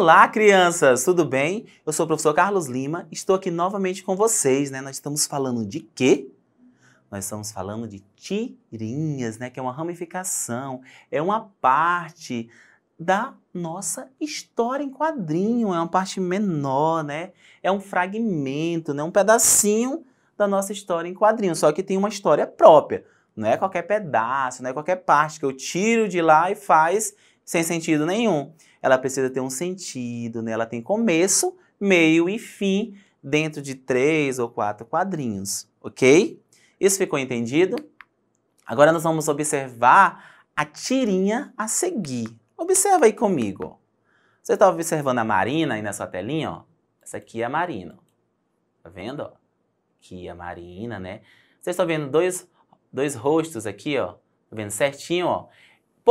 Olá, crianças! Tudo bem? Eu sou o professor Carlos Lima, estou aqui novamente com vocês, né? Nós estamos falando de quê? Nós estamos falando de tirinhas, né? Que é uma ramificação, é uma parte da nossa história em quadrinho, é uma parte menor, né? É um fragmento, né? Um pedacinho da nossa história em quadrinho, só que tem uma história própria. Não é qualquer pedaço, não é qualquer parte que eu tiro de lá e faz sem sentido nenhum. Ela precisa ter um sentido, né? Ela tem começo, meio e fim dentro de três ou quatro quadrinhos, ok? Isso ficou entendido? Agora nós vamos observar a tirinha a seguir. Observa aí comigo. Você está observando a Marina aí na sua telinha, ó? Essa aqui é a Marina. Tá vendo, ó? Aqui é a Marina, né? Vocês estão vendo dois, dois rostos aqui, ó? Tá vendo certinho, ó?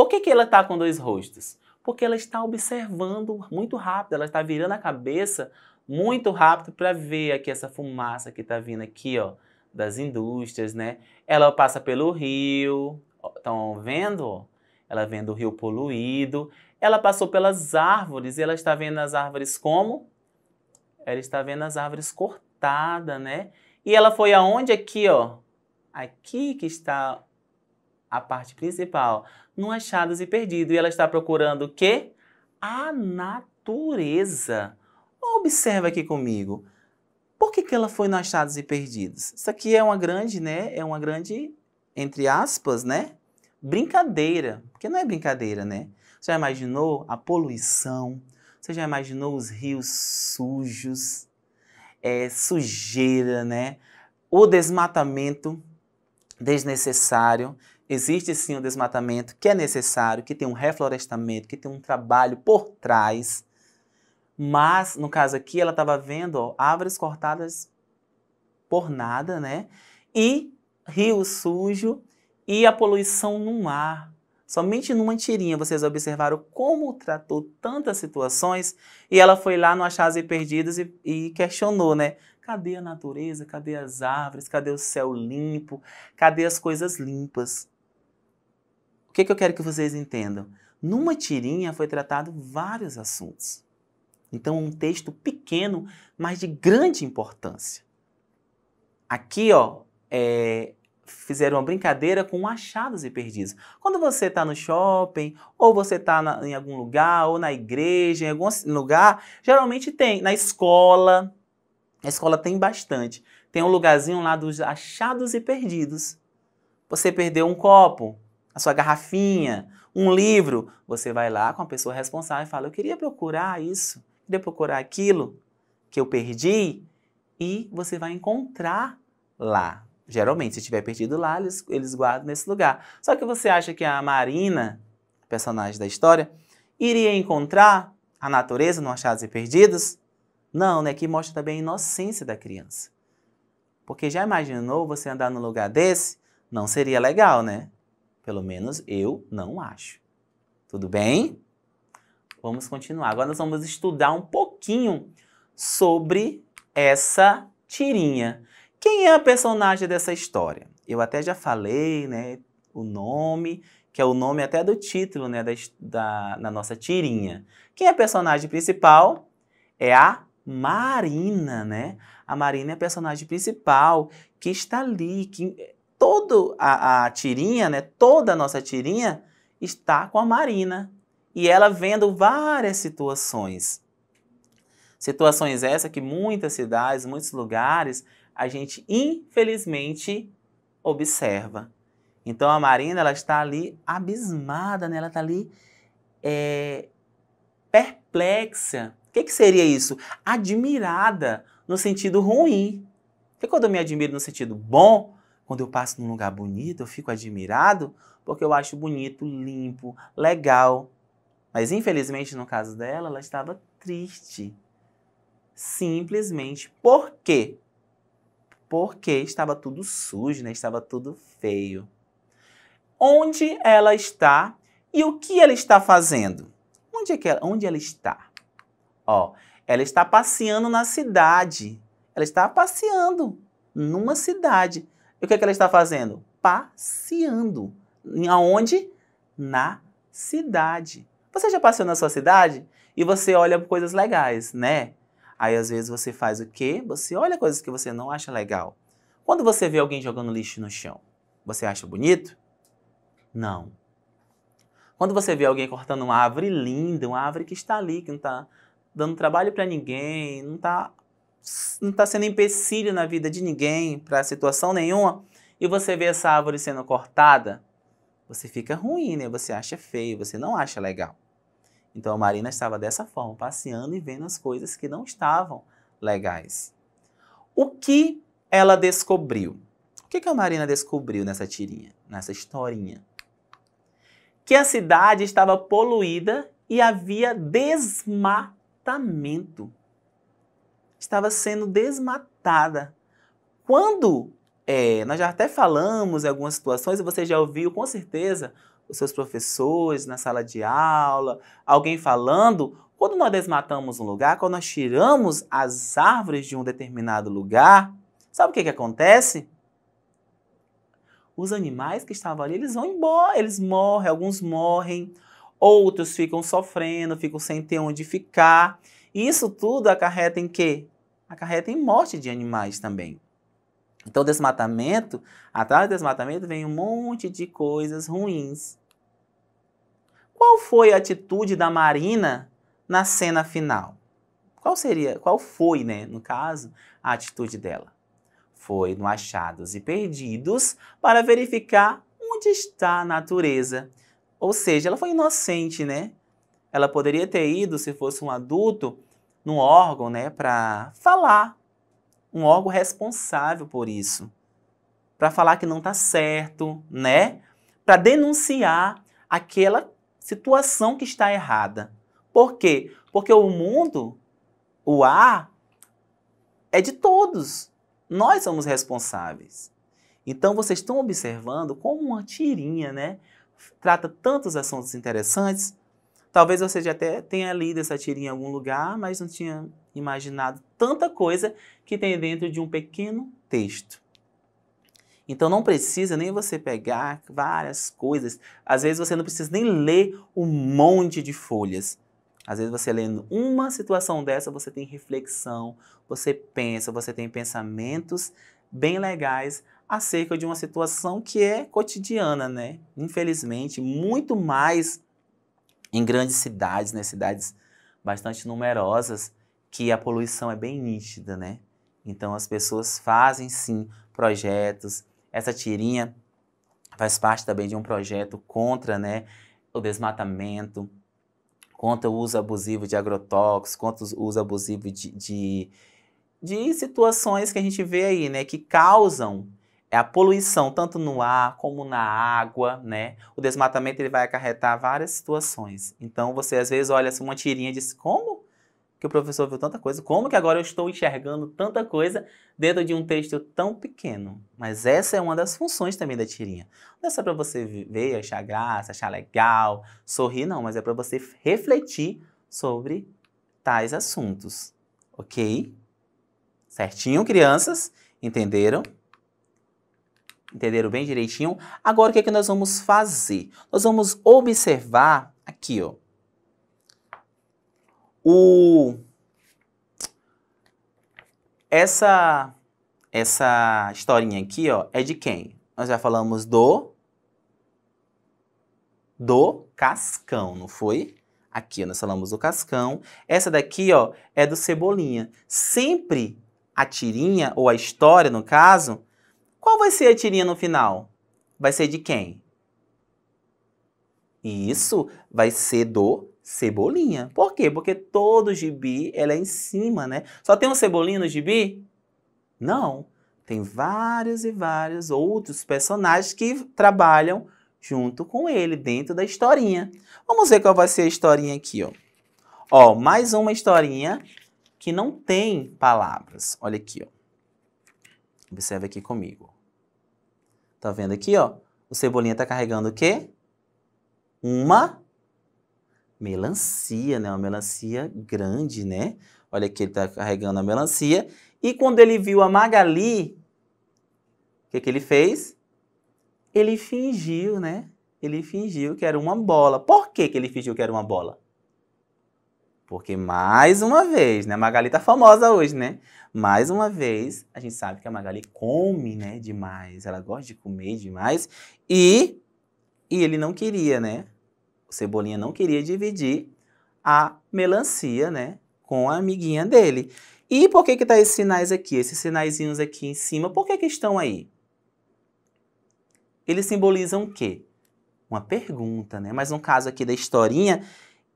Por que, que ela está com dois rostos? Porque ela está observando muito rápido, ela está virando a cabeça muito rápido para ver aqui essa fumaça que está vindo aqui, ó, das indústrias, né? Ela passa pelo rio, estão vendo? Ela vendo o rio poluído. Ela passou pelas árvores e ela está vendo as árvores como? Ela está vendo as árvores cortadas, né? E ela foi aonde? Aqui, ó. Aqui que está a parte principal no Achados e Perdido. E ela está procurando o quê? A natureza. Observa aqui comigo. Por que, que ela foi no Achados e Perdidos? Isso aqui é uma grande, né? É uma grande, entre aspas, né? Brincadeira. Porque não é brincadeira, né? Você já imaginou a poluição? Você já imaginou os rios sujos? É, sujeira, né? O desmatamento desnecessário existe sim um desmatamento que é necessário, que tem um reflorestamento, que tem um trabalho por trás. Mas, no caso aqui, ela estava vendo ó, árvores cortadas por nada, né? E rio sujo e a poluição no mar. Somente numa tirinha vocês observaram como tratou tantas situações e ela foi lá no Achados e Perdidos e, e questionou, né? Cadê a natureza? Cadê as árvores? Cadê o céu limpo? Cadê as coisas limpas? O que, que eu quero que vocês entendam? Numa tirinha foi tratado vários assuntos. Então, um texto pequeno, mas de grande importância. Aqui, ó, é, fizeram uma brincadeira com achados e perdidos. Quando você está no shopping, ou você está em algum lugar, ou na igreja, em algum lugar, geralmente tem. Na escola, a escola tem bastante. Tem um lugarzinho lá dos achados e perdidos. Você perdeu um copo, sua garrafinha, um livro, você vai lá com a pessoa responsável e fala: Eu queria procurar isso, queria procurar aquilo que eu perdi, e você vai encontrar lá. Geralmente, se tiver perdido lá, eles, eles guardam nesse lugar. Só que você acha que a Marina, personagem da história, iria encontrar a natureza no Achados e Perdidos? Não, né? Que mostra também a inocência da criança. Porque já imaginou você andar num lugar desse? Não seria legal, né? Pelo menos eu não acho. Tudo bem? Vamos continuar. Agora nós vamos estudar um pouquinho sobre essa tirinha. Quem é a personagem dessa história? Eu até já falei, né, o nome, que é o nome até do título, né, da, da, nossa tirinha. Quem é a personagem principal? É a Marina, né? A Marina é a personagem principal que está ali, que toda a, a tirinha, né, toda a nossa tirinha está com a Marina e ela vendo várias situações. Situações essas que muitas cidades, muitos lugares, a gente infelizmente observa. Então a Marina ela está ali abismada, né? ela está ali é, perplexa. O que, que seria isso? Admirada no sentido ruim. Porque quando eu me admiro no sentido bom, quando eu passo num lugar bonito, eu fico admirado porque eu acho bonito, limpo, legal. Mas infelizmente, no caso dela, ela estava triste. Simplesmente por quê? Porque estava tudo sujo, né? estava tudo feio. Onde ela está e o que ela está fazendo? Onde, é que ela, onde ela está? Ó, ela está passeando na cidade. Ela está passeando numa cidade. E o que, é que ela está fazendo? Passeando. Aonde? Na cidade. Você já passeou na sua cidade? E você olha coisas legais, né? Aí às vezes você faz o quê? Você olha coisas que você não acha legal. Quando você vê alguém jogando lixo no chão, você acha bonito? Não. Quando você vê alguém cortando uma árvore linda, uma árvore que está ali, que não está dando trabalho para ninguém, não está não está sendo empecilho na vida de ninguém, para situação nenhuma, e você vê essa árvore sendo cortada, você fica ruim, né? Você acha feio, você não acha legal. Então a Marina estava dessa forma, passeando e vendo as coisas que não estavam legais. O que ela descobriu? O que, que a Marina descobriu nessa tirinha, nessa historinha? Que a cidade estava poluída e havia desmatamento estava sendo desmatada. Quando é, nós já até falamos em algumas situações, e você já ouviu com certeza os seus professores na sala de aula, alguém falando, quando nós desmatamos um lugar, quando nós tiramos as árvores de um determinado lugar, sabe o que, que acontece? Os animais que estavam ali, eles vão embora, eles morrem, alguns morrem, outros ficam sofrendo, ficam sem ter onde ficar isso tudo acarreta em quê? Acarreta em morte de animais também. Então, desmatamento, atrás do desmatamento vem um monte de coisas ruins. Qual foi a atitude da Marina na cena final? Qual seria, qual foi, né, no caso, a atitude dela? Foi no Achados e Perdidos para verificar onde está a natureza. Ou seja, ela foi inocente, né? Ela poderia ter ido, se fosse um adulto, num órgão, né, para falar. Um órgão responsável por isso. Para falar que não está certo, né? Para denunciar aquela situação que está errada. Por quê? Porque o mundo, o ar, é de todos. Nós somos responsáveis. Então vocês estão observando como uma tirinha, né? Trata tantos assuntos interessantes Talvez você já até tenha lido essa tirinha em algum lugar, mas não tinha imaginado tanta coisa que tem dentro de um pequeno texto. Então não precisa nem você pegar várias coisas. Às vezes você não precisa nem ler um monte de folhas. Às vezes você lendo uma situação dessa, você tem reflexão, você pensa, você tem pensamentos bem legais acerca de uma situação que é cotidiana, né? Infelizmente, muito mais em grandes cidades, né, cidades bastante numerosas, que a poluição é bem nítida, né? Então as pessoas fazem sim projetos. Essa tirinha faz parte também de um projeto contra, né, o desmatamento, contra o uso abusivo de agrotóxicos, contra o uso abusivo de, de, de situações que a gente vê aí, né, que causam é a poluição tanto no ar como na água, né? O desmatamento ele vai acarretar várias situações. Então você às vezes olha assim, uma tirinha e diz: "Como que o professor viu tanta coisa? Como que agora eu estou enxergando tanta coisa dentro de um texto tão pequeno?" Mas essa é uma das funções também da tirinha. Não é só para você ver, achar graça, achar legal, sorrir não, mas é para você refletir sobre tais assuntos. OK? Certinho, crianças? Entenderam? Entenderam bem direitinho? Agora, o que, é que nós vamos fazer? Nós vamos observar aqui, ó. O... Essa, essa historinha aqui, ó, é de quem? Nós já falamos do... Do Cascão, não foi? Aqui, ó, nós falamos do Cascão. Essa daqui, ó, é do Cebolinha. Sempre a tirinha, ou a história, no caso, qual vai ser a tirinha no final? Vai ser de quem? Isso vai ser do Cebolinha. Por quê? Porque todo gibi ele é em cima, né? Só tem um Cebolinha no gibi? Não. Tem vários e vários outros personagens que trabalham junto com ele, dentro da historinha. Vamos ver qual vai ser a historinha aqui, ó. Ó, mais uma historinha que não tem palavras. Olha aqui, ó. Observe aqui comigo. Tá vendo aqui, ó? O Cebolinha tá carregando o quê? Uma melancia, né? Uma melancia grande, né? Olha aqui, ele tá carregando a melancia. E quando ele viu a Magali, o que que ele fez? Ele fingiu, né? Ele fingiu que era uma bola. Por que que ele fingiu que era uma bola? Porque mais uma vez, né? A Magali tá famosa hoje, né? Mais uma vez, a gente sabe que a Magali come, né, demais. Ela gosta de comer demais. E, e ele não queria, né? O Cebolinha não queria dividir a melancia, né, com a amiguinha dele. E por que que tá esses sinais aqui, esses sinaizinhos aqui em cima? Por que que estão aí? Eles simbolizam o quê? Uma pergunta, né? Mas no caso aqui da historinha,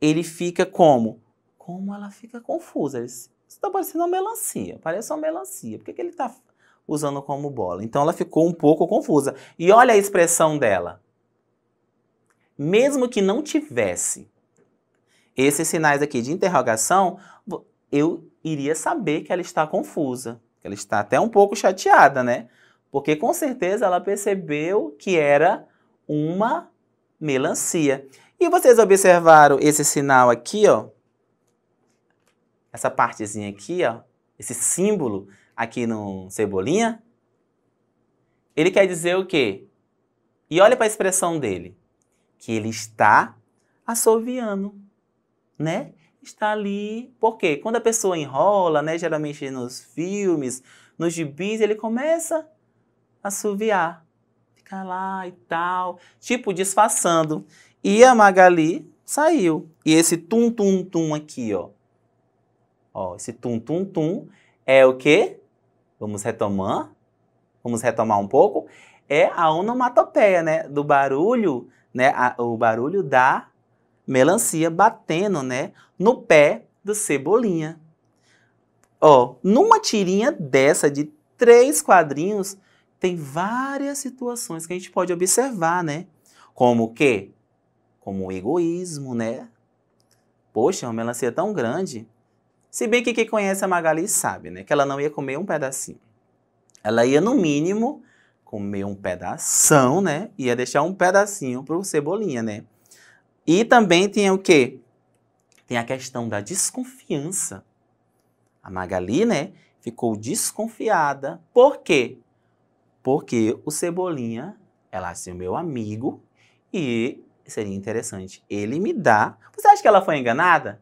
ele fica como como ela fica confusa. Isso está parecendo uma melancia, parece uma melancia. Por que, que ele está usando como bola? Então ela ficou um pouco confusa. E olha a expressão dela. Mesmo que não tivesse esses sinais aqui de interrogação, eu iria saber que ela está confusa. Ela está até um pouco chateada, né? Porque com certeza ela percebeu que era uma melancia. E vocês observaram esse sinal aqui, ó? essa partezinha aqui, ó, esse símbolo aqui no cebolinha, ele quer dizer o quê? E olha para a expressão dele, que ele está assoviando, né? Está ali, por quê? quando a pessoa enrola, né, geralmente nos filmes, nos gibis, ele começa a assoviar, ficar lá e tal, tipo disfarçando. E a Magali saiu. E esse tum-tum-tum aqui, ó, Ó, esse tum-tum-tum é o quê? Vamos retomar? Vamos retomar um pouco? É a onomatopeia, né? Do barulho, né? A, o barulho da melancia batendo, né? No pé do cebolinha. Ó, numa tirinha dessa de três quadrinhos, tem várias situações que a gente pode observar, né? Como o quê? Como o egoísmo, né? Poxa, é uma melancia tão grande. Se bem que quem conhece a Magali sabe, né? Que ela não ia comer um pedacinho. Ela ia, no mínimo, comer um pedação, né? Ia deixar um pedacinho pro Cebolinha, né? E também tinha o quê? Tem a questão da desconfiança. A Magali, né? Ficou desconfiada. Por quê? Porque o Cebolinha, ela assim, meu amigo, e seria interessante ele me dar. Você acha que ela foi enganada?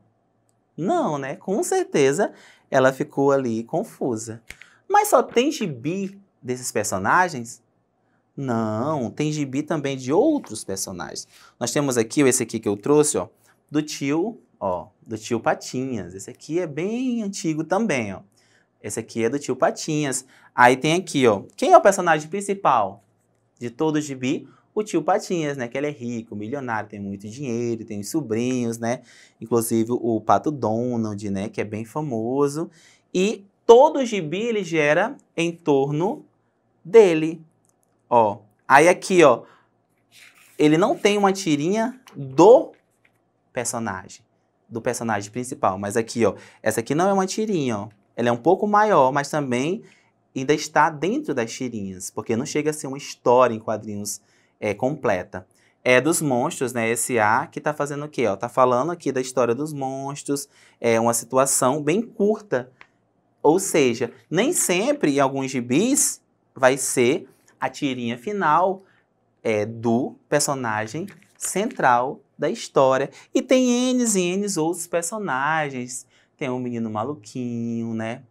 Não, né? Com certeza ela ficou ali confusa. Mas só tem gibi desses personagens? Não, tem gibi também de outros personagens. Nós temos aqui, esse aqui que eu trouxe, ó, do tio, ó, do tio Patinhas. Esse aqui é bem antigo também, ó. Esse aqui é do tio Patinhas. Aí tem aqui, ó, quem é o personagem principal de todo o gibi? o tio Patinhas, né? Que ele é rico, milionário, tem muito dinheiro, tem sobrinhos, né? Inclusive o Pato Donald, né? Que é bem famoso. E todo o gibi ele gera em torno dele. Ó, aí aqui, ó, ele não tem uma tirinha do personagem, do personagem principal, mas aqui, ó, essa aqui não é uma tirinha, ó. Ela é um pouco maior, mas também ainda está dentro das tirinhas, porque não chega a ser uma história em quadrinhos é, completa. É dos monstros, né? Esse A que está fazendo o quê? Ó, tá falando aqui da história dos monstros, é uma situação bem curta. Ou seja, nem sempre em alguns gibis vai ser a tirinha final é, do personagem central da história. E tem N e N outros personagens. Tem o um menino maluquinho, né?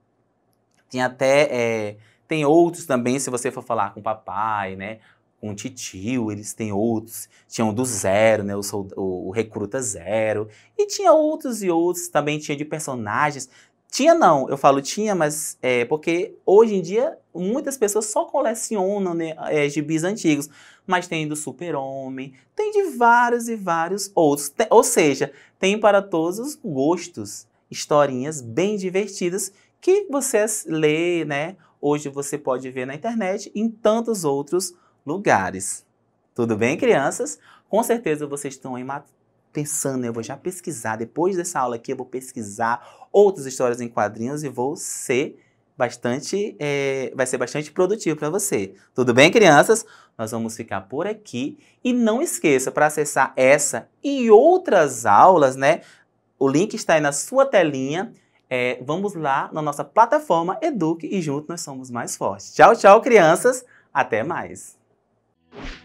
Tem até. É, tem outros também, se você for falar com o papai, né? com o Titio, eles têm outros, tinham o do Zero, né, o, o, o Recruta Zero, e tinha outros e outros, também tinha de personagens. Tinha não, eu falo tinha, mas é porque hoje em dia muitas pessoas só colecionam né, é, gibis antigos, mas tem do Super-Homem, tem de vários e vários outros, tem, ou seja, tem para todos os gostos, historinhas bem divertidas que você lê, né? Hoje você pode ver na internet em tantos outros lugares. Tudo bem, crianças? Com certeza vocês estão aí pensando, eu vou já pesquisar, depois dessa aula aqui eu vou pesquisar outras histórias em quadrinhos e vou ser bastante, é, vai ser bastante produtivo para você. Tudo bem, crianças? Nós vamos ficar por aqui e não esqueça para acessar essa e outras aulas, né? O link está aí na sua telinha. É, vamos lá na nossa plataforma Eduque e juntos nós somos mais fortes. Tchau, tchau, crianças. Até mais. you